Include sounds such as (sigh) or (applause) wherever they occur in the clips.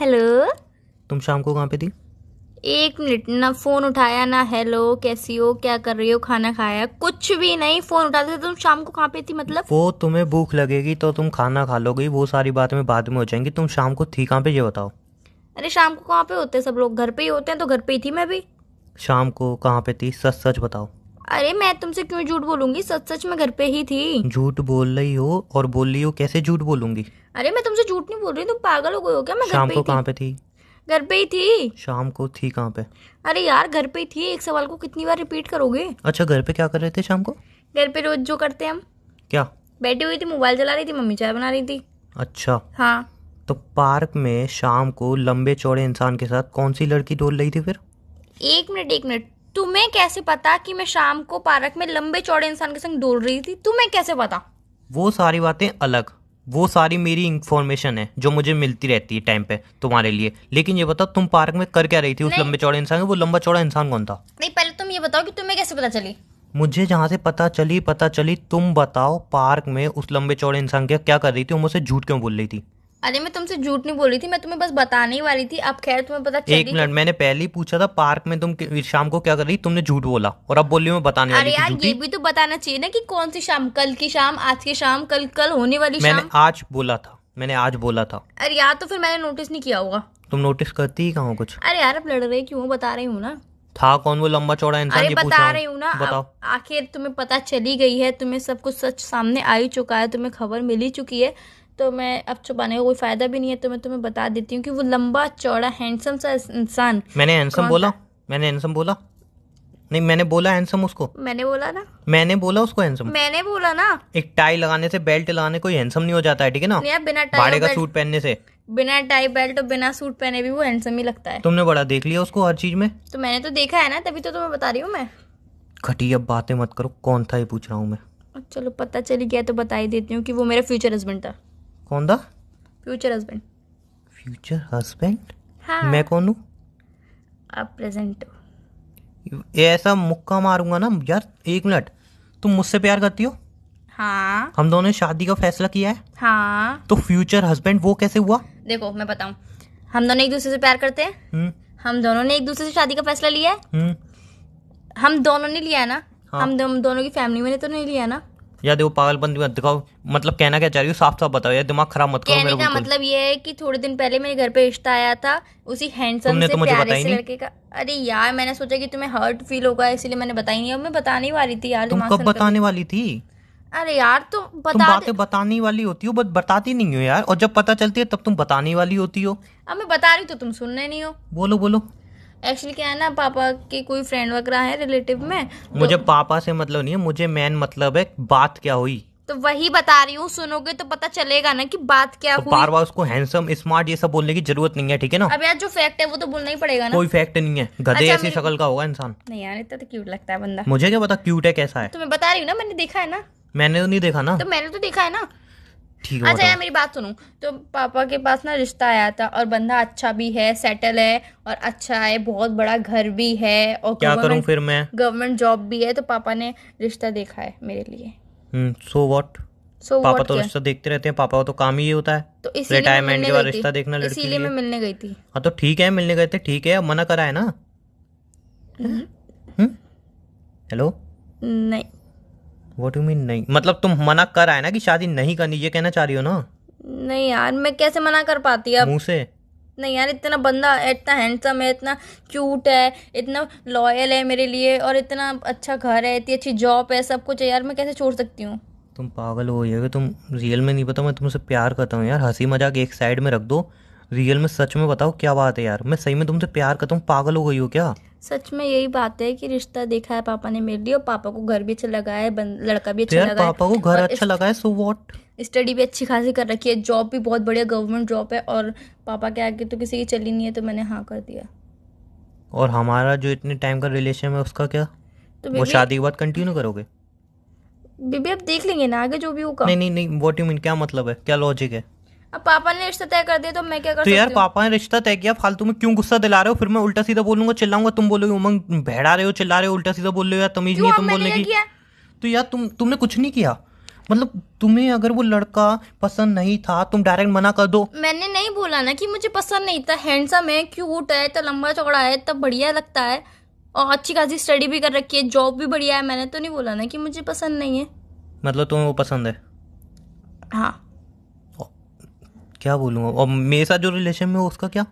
Hello तुम शाम को कहाँ पे थी एक मिनट ना फोन उठाया ना हेलो कैसी हो क्या कर रही हो खाना खाया कुछ भी नहीं फोन उठाते थे तुम शाम को कहाँ पे थी मतलब वो तुम्हें भूख लगेगी तो तुम खाना खा लोगी वो सारी बातें बाद में हो जाएंगी तुम शाम को थी कहाँ पे ये बताओ अरे शाम को कहाँ पे होते हैं सब लोग घर पे ही होते हैं तो घर पे ही थी मैं भी शाम को कहाँ पे थी सच सच बताओ अरे मैं तुमसे क्यों झूठ बोलूंगी सच सच में घर पे ही थी झूठ बोल रही हो और बोल रही हो कैसे झूठ बोलूंगी अरे मैं तुमसे झूठ नहीं बोल रही तुम पागल हो गए हो क्या मैं शाम को कहाँ थी पे थी घर पे ही थी शाम को थी कहाँ पे अरे यार घर पे ही थी एक सवाल को कितनी बार रिपीट करोगे अच्छा घर पे क्या कर रहे थे शाम को घर पे रोज जो करते हम क्या बैठी हुई थी मोबाइल चला रही थी मम्मी चाय बना रही थी अच्छा हाँ तो पार्क में शाम को लंबे चौड़े इंसान के साथ कौन सी लड़की डोल रही थी फिर एक मिनट एक मिनट तुम्हें कैसे पता कि मैं शाम को पार्क में लंबे चौड़े इंसान के संग डोल रही थी तुम्हें कैसे पता वो सारी बातें अलग वो सारी मेरी इंफॉर्मेशन है जो मुझे मिलती रहती है टाइम पे तुम्हारे लिए लेकिन ये बताओ तुम पार्क में कर क्या रही थी उस लंबे चौड़े इंसान वो लंबा चौड़ा इंसान कौन था नहीं पहले तुम ये बताओ कि तुम्हें कैसे पता चली मुझे जहाँ से पता चली पता चली तुम बताओ पार्क में उस लंबे चौड़े इंसान के क्या कर रही थी वो मुझसे झूठ क्यों बोल रही थी अरे मैं तुमसे झूठ नहीं बोल रही थी मैं तुम्हें बस बताने ही वाली थी अब खैर तुम्हें पता एक मिनट मैंने पहले ही पूछा था पार्क में तुम शाम को क्या कर रही तुमने झूठ बोला और अब बोल रही मैं बताने अरे यार ये भी तो बताना चाहिए ना कि कौन सी शाम कल की शाम आज की शाम कल कल होने वाली मैंने आज बोला था मैंने आज बोला था अरे यार तो फिर मैंने नोटिस नहीं किया होगा तुम नोटिस करती ही कहा कुछ अरे यार अब लड़ रहे क्यों बता रही हूँ ना था कौन वो लंबा चौड़ा इंसान अरे बता रही हूँ ना बताओ आखिर तुम्हें पता चली गई है तुम्हें सब कुछ सच सामने आ ही चुका है तुम्हें खबर मिल ही चुकी है तो मैं अब छुपाने का कोई फायदा भी नहीं है तो मैं तुम्हें बता देती हूँ कि वो लंबा चौड़ा हैंडसम सा इंसान मैंने हैंडसम बोला मैंने हैंडसम बोला नहीं मैंने बोला हैंडसम उसको मैंने बोला ना मैंने बोला उसको हैंडसम मैंने बोला ना एक टाई लगाने से बेल्ट लगाने कोई हैंडसम नहीं हो जाता है ठीक है ना बिना भाड़े का सूट पहनने से बिना टाई बेल्ट और बिना सूट पहने भी वो हैंडसम ही लगता है तुमने बड़ा देख लिया उसको हर चीज में तो मैंने तो देखा है ना तभी तो तुम्हें बता रही हूँ मैं घटिया बातें मत करो कौन था ये पूछ रहा हूँ मैं चलो पता चली गया तो बता ही देती हूँ कि वो मेरा फ्यूचर हस्बैंड था कौन था फ्यूचर हस्बैंड फ्यूचर हस्बैंड मैं कौन हूँ आप प्रेजेंट ऐसा मुक्का मारूंगा ना यार एक मिनट तुम मुझसे प्यार करती हो हाँ हम दोनों ने शादी का फैसला किया है हाँ तो फ्यूचर हस्बैंड वो कैसे हुआ देखो मैं बताऊँ हम दोनों एक दूसरे से प्यार करते हैं हम्म। हम दोनों ने एक दूसरे से शादी का फैसला लिया है हम्म। हम दोनों ने लिया है ना हाँ। हम दो, दोनों की फैमिली में तो नहीं लिया ना या देखो पागलपंती मत दिखाओ मतलब कहना क्या चाह रही हो साफ साफ बताओ यार दिमाग खराब मत करो मेरे का मतलब ये है कि थोड़े दिन पहले मेरे घर पे रिश्ता आया था उसी हैंडसम से तो मुझे प्यारे से लड़के का अरे यार मैंने सोचा कि तुम्हें हर्ट फील होगा इसीलिए मैंने बताई नहीं अब मैं बताने वाली थी यार तुम कब बताने वाली थी अरे यार तुम बता तुम बातें बताने वाली होती हो बट बताती नहीं हो यार और जब पता चलती है तब तुम बताने वाली होती हो अब मैं बता रही तो तुम सुनने नहीं हो बोलो बोलो एक्चुअली क्या है ना पापा के कोई फ्रेंड वगैरह है रिलेटिव में तो- मुझे तो, पापा से मतलब नहीं है मुझे मैन मतलब है बात क्या हुई तो वही बता रही हूँ सुनोगे तो पता चलेगा ना कि बात क्या तो बार बार उसको हैंडसम स्मार्ट ये सब बोलने की जरूरत नहीं है ठीक है ना अब यार जो फैक्ट है वो तो बोलना ही पड़ेगा ना कोई फैक्ट नहीं है गधे अच्छा, ऐसी शक्ल का होगा इंसान नहीं यार इतना तो क्यूट लगता है बंदा मुझे क्या पता क्यूट है कैसा है तो मैं बता रही हूँ ना मैंने देखा है ना मैंने तो नहीं देखा ना तो मैंने तो देखा है ना अच्छा यार मेरी बात सुनो तो पापा के पास ना रिश्ता आया था और बंदा अच्छा भी है सेटल है और अच्छा है बहुत बड़ा घर भी है और क्या करूं फिर मैं गवर्नमेंट जॉब भी है तो पापा ने रिश्ता देखा है मेरे लिए सो व्हाट सो पापा तो रिश्ता देखते रहते हैं पापा तो काम ही होता है तो रिटायरमेंट के बाद रिश्ता देखना इसीलिए मैं मिलने गई थी हाँ तो ठीक है मिलने गए थे ठीक है मना करा है ना हेलो हम्म। हम्म। नहीं वॉट यू मीन नहीं मतलब तुम मना कर आए ना कि शादी नहीं करनी ये कहना चाह रही हो ना नहीं यार मैं कैसे मना कर पाती अब मुंह से नहीं यार इतना बंदा इतना हैंडसम है इतना क्यूट है इतना लॉयल है मेरे लिए और इतना अच्छा घर है इतनी अच्छी जॉब है सब कुछ है यार मैं कैसे छोड़ सकती हूँ तुम पागल हो ये तुम रियल में नहीं पता मैं तुमसे प्यार करता हूँ यार हंसी मजाक एक साइड में रख दो रियल में सच में बताओ क्या बात है यार मैं सही में तुमसे प्यार करता हूँ पागल हो गई हो क्या सच में यही बात है कि रिश्ता देखा है पापा ने मेरे लिए और पापा को घर भी अच्छा लगा है लड़का भी अच्छा तो लगा पापा को घर अच्छा लगा है सो व्हाट स्टडी भी अच्छी खासी कर रखी है जॉब भी बहुत बढ़िया गवर्नमेंट जॉब है और पापा के आगे तो किसी की चली नहीं है तो मैंने हाँ कर दिया और हमारा जो इतने टाइम का रिलेशन है उसका क्या तो वो शादी के बाद कंटिन्यू करोगे बीबी आप देख लेंगे ना आगे जो भी होगा नहीं नहीं नहीं व्हाट यू मीन क्या मतलब है क्या लॉजिक है अब पापा ने रिश्ता तय कर दिया तो मैं क्या कर तो यार पापा ने रिश्ता तय किया फालतू में क्यों गुस्सा दिला रहे हो फिर मैं उल्टा सीधा बोलूंगा चिल्लाऊंगा तुम बोलोगे उमंग भेड़ा रहे हो चिल्ला रहे हो उल्टा सीधा बोल रहे हो यार तमीज नहीं तुम बोलने की तो यार तुम तुमने कुछ नहीं किया मतलब तुम्हें अगर वो लड़का पसंद नहीं था तुम डायरेक्ट मना कर दो मैंने नहीं बोला ना कि मुझे पसंद नहीं था हैंडसम है क्यूट है तो लंबा चौड़ा है तब बढ़िया लगता है और अच्छी खासी स्टडी भी कर रखी है जॉब भी बढ़िया है मैंने तो नहीं बोला ना कि मुझे पसंद नहीं है मतलब तुम्हें वो पसंद है हाँ क्या बोलूँगा और मेरे साथ जो रिलेशन में उसका क्या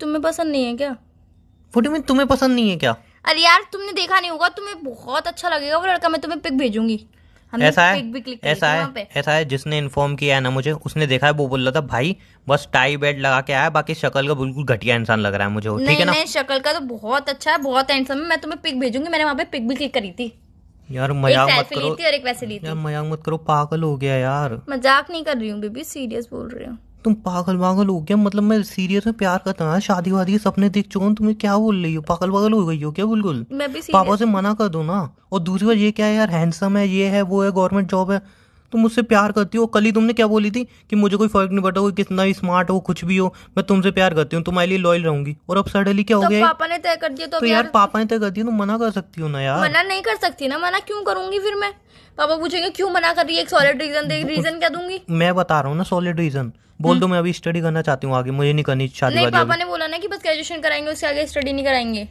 तुम्हें पसंद नहीं है क्या फोटो में तुम्हें पसंद नहीं है क्या अरे यार तुमने देखा नहीं होगा तुम्हें बहुत अच्छा लगेगा वो लड़का मैं तुम्हें पिक भेजूंगी ऐसा है ऐसा है ऐसा है जिसने इन्फॉर्म किया है ना मुझे उसने देखा है वो बोल रहा था भाई बस टाई बेल्ट लगा के आया बाकी शक्ल का बिल्कुल घटिया इंसान लग रहा है मुझे ठीक है ना शक्ल का तो बहुत अच्छा है बहुत हैंडसम है मैं तुम्हें पिक भेजूंगी मैंने वहाँ पे पिक भी क्लिक करी थी यार मजाक मत करो ली थी और एक वैसे ली थी यार मजाक मत करो पागल हो गया यार मजाक नहीं कर रही हूँ बेबी सीरियस बोल रही हूँ तुम पागल पागल हो गया मतलब मैं सीरियस में प्यार करता हूँ शादी वादी के सपने देख चुका हूँ तुम्हें क्या बोल रही हो पागल पागल हो गई हो क्या बिल्कुल मैं भी पापा से मना कर दो ना और दूसरी बार ये क्या है यार हैंडसम है ये है वो है गवर्नमेंट जॉब है तुम मुझसे प्यार करती हो कल ही तुमने क्या बोली थी कि मुझे कोई फर्क नहीं पड़ता कोई कितना ही स्मार्ट हो कुछ भी हो मैं तुमसे प्यार करती हूँ तुम्हारे लिए लॉयल रहूंगी और अब सडनली क्या हो तो गया पापा ने तय कर दिया तो, तो यार पापा ने तय कर दिया तुम मना कर सकती हो ना यार मना नहीं कर सकती ना मना क्यों करूंगी फिर मैं पापा पूछेंगे क्यों मना कर रही है एक सॉलिड रीजन दे रीजन क्या दूंगी मैं बता रहा हूँ ना सॉलिड रीजन बोल हम्म। दो मैं अभी स्टडी करना चाहती हूँ आगे मुझे नहीं करनी शादी नहीं पापा ने बोला ना कि बस ग्रेजुएशन कराएंगे उससे आगे स्टडी नहीं कराएंगे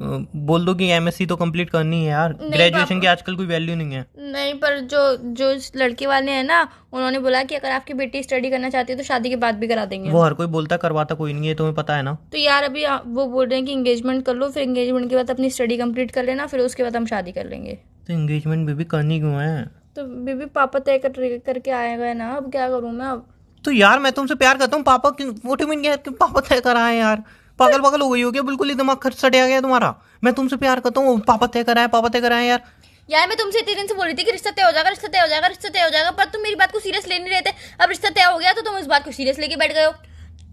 बोल दो कि एमएससी तो कंप्लीट करनी है यार ग्रेजुएशन की आजकल कोई वैल्यू नहीं है नहीं पर जो जो लड़के वाले हैं ना उन्होंने बोला कि अगर आपकी बेटी स्टडी करना चाहती है तो शादी के बाद भी करा देंगे वो हर कोई बोलता करवाता कोई नहीं है तुम्हें पता है ना तो यार अभी वो बोल रहे हैं कि इंगेजमेंट कर लो फिर इंगेजमेंट के बाद अपनी स्टडी कम्प्लीट कर लेना फिर उसके बाद हम शादी कर लेंगे तो इंगेजमेंट बेबी करनी क्यों है तो बेबी पापा तय करके आए गए ना अब क्या करूँ मैं अब तो यार मैं तुमसे प्यार करता हूँ पापा क्यों वो पापा तय कराए यार पागल पागल हो गई हो क्या बिल्कुल ही दिमाग खर्च सटिया गया तुम्हारा मैं तुमसे प्यार करता हूँ पापा तय कराए पापा तय कराए यार यार मैं तुमसे इतने दिन से बोल रही थी कि रिश्ता तय हो जाएगा रिश्ता तय हो जाएगा रिश्ता तय हो जाएगा पर तुम मेरी बात को सीरियस ले नहीं रहे थे अब रिश्ता तय हो गया तो तुम इस बात को सीरियस लेके बैठ गए हो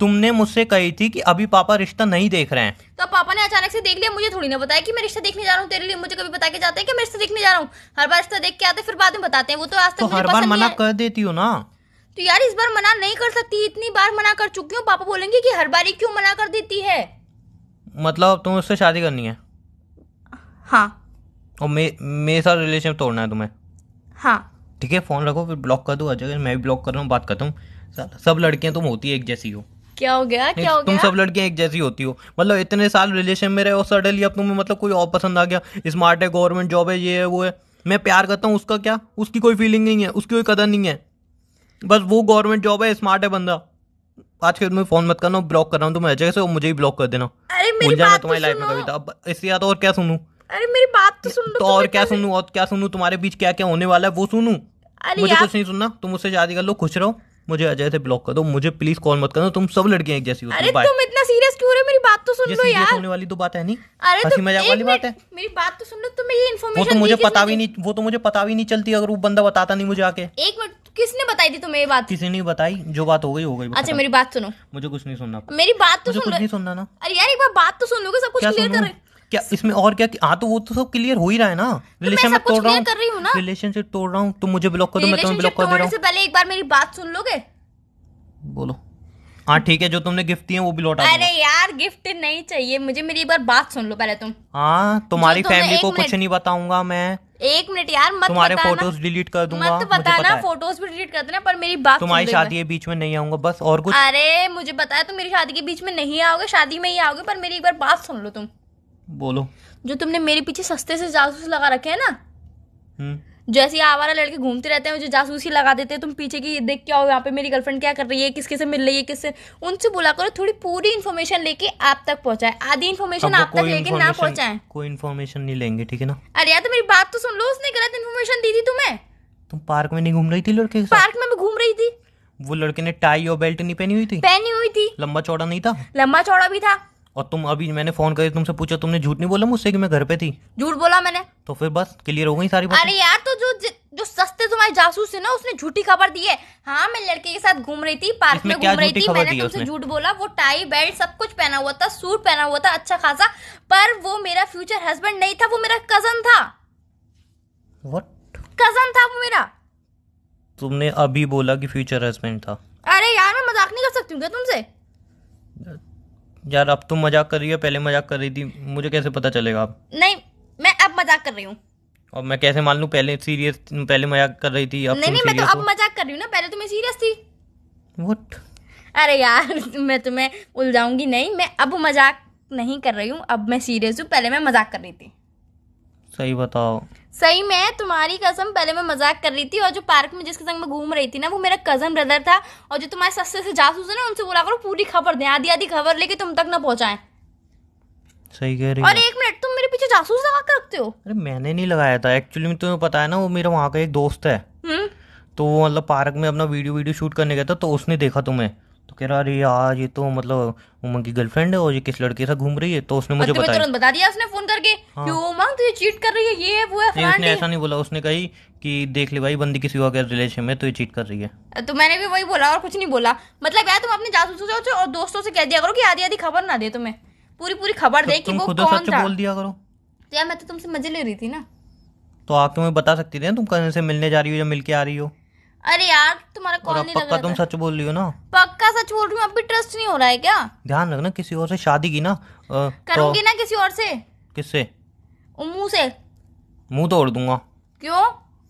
तुमने मुझसे कही थी कि अभी पापा रिश्ता नहीं देख रहे हैं तो पापा ने अचानक से देख लिया मुझे थोड़ी ना बताया कि मैं रिश्ता देखने जा रहा हूँ तेरे लिए मुझे कभी बता के जाते हैं कि मैं रिश्ता देखने जा रहा हूँ हर बार रिश्ता देख के आते फिर बाद में बताते हैं वो तो आज तक तो हर बार मना कर देती हूँ ना तो यार इस बार मना नहीं कर सकती इतनी बार मना कर चुकी हूँ पापा बोलेंगे कि हर बार ही क्यों मना कर देती है मतलब तुम उससे शादी करनी है हाँ और मे मेरे साथ रिलेशन तोड़ना है तुम्हें हाँ ठीक है फ़ोन रखो फिर ब्लॉक कर दो अच्छा मैं भी ब्लॉक कर रहा हूँ बात करता हूँ सब लड़कियाँ तुम होती है एक जैसी हो क्या हो गया क्या हो तुम सब लड़कियां एक जैसी होती हो मतलब इतने साल रिलेशन में रहे और सडनली अब तुम्हें मतलब कोई और पसंद आ गया स्मार्ट है गवर्नमेंट जॉब है ये है वो है मैं प्यार करता हूँ उसका क्या उसकी कोई फीलिंग नहीं है उसकी कोई कदर नहीं है बस वो गवर्नमेंट जॉब है स्मार्ट है बंदा आज के में फोन मत करना ब्लॉक कर रहा हूँ तुम्हें अजय से मुझे ही ब्लॉक कर देना अरे मेरी तो तुम्हारी लाइफ में कभी था तो। इससे याद तो और क्या सुनू अरे मेरी बात तो सुन तो और क्या सुनू और क्या सुनू तुम्हारे बीच क्या क्या होने वाला है वो सुनू मुझे कुछ नहीं सुनना तुम उससे शादी कर लो खुश रहो मुझे अजय से ब्लॉक कर दो मुझे प्लीज कॉल मत करना तुम सब लड़कियां एक जैसी हो अरे तुम इतना सीरियस क्यों हो रहे मेरी बात तो सुन लो यार होने वाली तो बात है नहीं अरे हंसी मजाक वाली बात है मेरी बात तो सुन लो तुम्हें ये इन्फॉर्मेशन वो तो मुझे पता भी नहीं वो तो मुझे पता भी नहीं चलती अगर वो बंदा बताता नहीं मुझे आके एक मिनट किसने बताई थी तुम्हें ये बात किसी ने बताई जो बात हो गई हो गई अच्छा मेरी बात सुनो मुझे कुछ नहीं सुनना मेरी बात तो सुन नहीं सुनना ना अरे यार एक बार बात तो सुन लो सब कुछ क्लियर कर क्या इसमें और क्या हाँ तो वो तो सब क्लियर हो ही रहा है ना तो रिलेशन में तोड़ रहा हूँ रिलेशनशिप तोड़ रहा हूँ तुम मुझे ब्लॉक कर दो मैं तुम्हें ब्लॉक कर दे रहा हूँ पहले एक बार मेरी बात सुन लोगे बोलो हाँ ठीक है जो तुमने गिफ्ट दिए वो भी लौटा अरे यार गिफ्ट नहीं चाहिए मुझे मेरी एक बार बात सुन लो पहले तुम हाँ तुम्हारी फैमिली को कुछ नहीं बताऊंगा मैं एक मिनट यार मत तुम्हारे फोटोज डिलीट कर दूंगा मत बताना फोटोज भी डिलीट कर देना पर मेरी बात तुम्हारी शादी के बीच में नहीं आऊंगा बस और कुछ अरे मुझे बताया तुम मेरी शादी के बीच में नहीं आओगे शादी में ही आओगे पर मेरी एक बार बात सुन लो तुम बोलो जो तुमने मेरे पीछे सस्ते से जासूस लगा रखे है ना हम्म। जैसे ही आवारा लड़के घूमते रहते हैं मुझे जासूसी लगा देते हैं तुम पीछे की देख के आओ यहाँ पे मेरी गर्लफ्रेंड क्या कर रही है किस से मिल रही है किससे उनसे बुला करो थोड़ी पूरी इन्फॉर्मेशन लेके आप तक पहुँचाए आधी इन्फॉर्मेशन आप तक लेके ना पहुंचाए कोई इन्फॉर्मेशन नहीं लेंगे ठीक है ना अरे यार तो मेरी बात तो सुन लो उसने गलत इन्फॉर्मेशन दी थी तुम्हें तुम पार्क में नहीं घूम रही थी लड़के पार्क में मैं घूम रही थी वो लड़के ने टाई और बेल्ट नहीं पहनी हुई थी पहनी हुई थी लंबा चौड़ा नहीं था लंबा चौड़ा भी था और तुम अभी मैंने फोन करके तुमसे पूछा तुमने झूठ नहीं बोला मुझसे कि मैं घर पे थी झूठ बोला मैंने तो फिर बस क्लियर हो गई सारी बातें अरे यार तो जो जो सस्ते तुम्हारे जासूस है ना उसने झूठी खबर दी है हाँ मैं लड़के के साथ घूम रही थी पार्क में घूम रही थी मैंने तुमसे झूठ बोला वो टाई बेल्ट सब कुछ पहना हुआ था सूट पहना हुआ था अच्छा खासा पर वो मेरा फ्यूचर हस्बैंड नहीं था वो मेरा कजन था व्हाट कजन था वो मेरा तुमने अभी बोला कि फ्यूचर हस्बैंड था अरे यार मैं मजाक नहीं कर सकती हूँ क्या तुमसे यार अब तुम मजाक कर रही हो पहले मजाक कर रही थी मुझे कैसे पता चलेगा अब नहीं मैं अब मजाक कर रही हूँ और मैं कैसे मान लू पहले सीरियस पहले मजाक कर रही थी अब नहीं नहीं मैं तो अब मजाक कर रही हूँ ना पहले तो मैं सीरियस थी वट अरे यार (laughs) मैं तुम्हें उलझाऊंगी नहीं मैं अब मजाक नहीं कर रही हूँ अब मैं सीरियस हूँ पहले मैं मजाक कर रही थी सही बताओ सही में तुम्हारी कसम पहले मैं मजाक कर रही थी और जो पार्क में जिसके संग मैं घूम रही थी ना वो मेरा कजन ब्रदर था और जो तुम्हारे सस्ते से जासूस है ना उनसे बोला करो पूरी खबर दे आधी आधी खबर लेके तुम तक ना पहुंचाए सही कह रही और एक मिनट तुम मेरे पीछे जासूस लगा कर रखते हो अरे मैंने नहीं लगाया था एक्चुअली तुम्हें पता है ना वो मेरा वहाँ का एक दोस्त है हम्म। तो वो मतलब पार्क में अपना वीडियो वीडियो शूट करने गया था तो उसने देखा तुम्हें કેરારી આજ તો મતલબ ઉમંગની ગર્લફ્રેન્ડ હે ઓર યે کس લડકી સા ઘુમ રહી હે તો ઉસને મુજે બતાયા અબ તોન બતા દિયા ઉસને ફોન કરકે કે ઉમંગ તુય ચીટ કર રહી હે યે વો હે ખરાબ નહી ઇસને એસા નહી બોલા ઉસને કહી કે દેખ લે ભાઈ બંદી kisi waage relation મે તો ય ચીટ કર રહી હે તો મેને ભી વહી બોલા ઓર kuch નહી બોલા મતલબ યાર તુમ અપને જાસૂસ સુજાઓ છો ઓર દોસ્તો સે કહે દિયા કરો કે આધી આધી ખબર નહી દે તુમે પૂરી પૂરી ખબર દે કે વો કોન થા બોલ દિયા કરો તો યાર મે તો તુમસે મજા લે રહી થી ના તો આ તુમે બતા સકતી થી ને તુમ કને સે મિલને જા રહી હો કે મિલકે આ રહી હો अरे यार तुम्हारा कॉल नहीं लग रहा तुम सच बोल रही हो ना पक्का सच बोल रही हूँ अभी ट्रस्ट नहीं हो रहा है क्या ध्यान रखना किसी और से शादी की ना करूंगी तो- ना किसी और से किससे मुंह से मुंह तोड़ दूंगा क्यों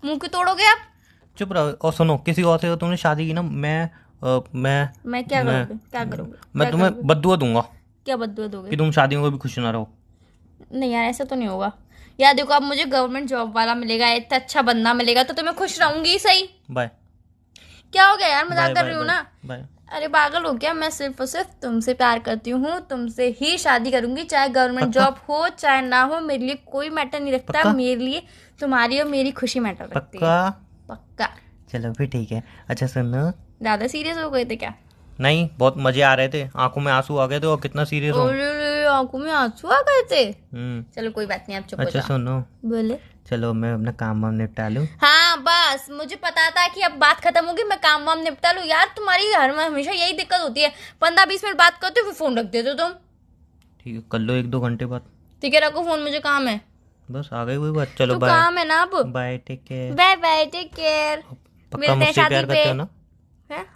मुंह क्यों तोड़ोगे आप चुप रहो और सुनो किसी और से तुमने शादी की ना मैं आ, मैं मैं क्या मैं, क्या करूँगी मैं तुम्हें बदुआ दूंगा क्या बदुआ दोगे कि तुम शादियों में भी खुश ना रहो नहीं यार ऐसा तो नहीं होगा यार देखो अब मुझे गवर्नमेंट जॉब वाला मिलेगा इतना अच्छा बंदा मिलेगा तो तुम्हें तो खुश रहूंगी सही बाय क्या हो गया यार मजाक कर रही हूँ ना अरे पागल हो गया मैं सिर्फ और सिर्फ तुमसे प्यार करती हूँ तुमसे ही शादी करूंगी चाहे गवर्नमेंट जॉब हो चाहे ना हो मेरे लिए कोई मैटर नहीं रखता मेरे लिए तुम्हारी और मेरी खुशी मैटर रखती है पक्का चलो फिर ठीक है अच्छा सुनो ज्यादा सीरियस हो गए थे क्या नहीं बहुत मजे आ रहे थे आंखों में आंसू आ गए थे और कितना सीरियस आंखों में आंसू आ गए थे हम्म। चलो कोई बात नहीं आप चुप अच्छा सुनो बोले चलो मैं अपना काम वाम निपटा लूँ हाँ बस मुझे पता था कि अब बात खत्म होगी मैं काम वाम निपटा लूँ यार तुम्हारी हर हमेशा यही दिक्कत होती है पंद्रह बीस मिनट बात करते हो फिर फ़ोन रख देते हो तुम ठीक है कर लो एक दो घंटे बाद ठीक है रखो फ़ोन मुझे काम है बस आ गई हुई बात चलो बाय तो काम है ना अब bye take care bye bye take care पक्का मुझसे प्यार करते हो ना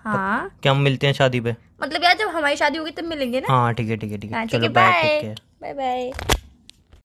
हाँ क्या हम मिलते हैं शादी पे मतलब यार जब हमारी शादी होगी तब मिलेंगे ना हाँ ठीक है ठीक है ठीक है हाँ, चलो बाय बाय बाय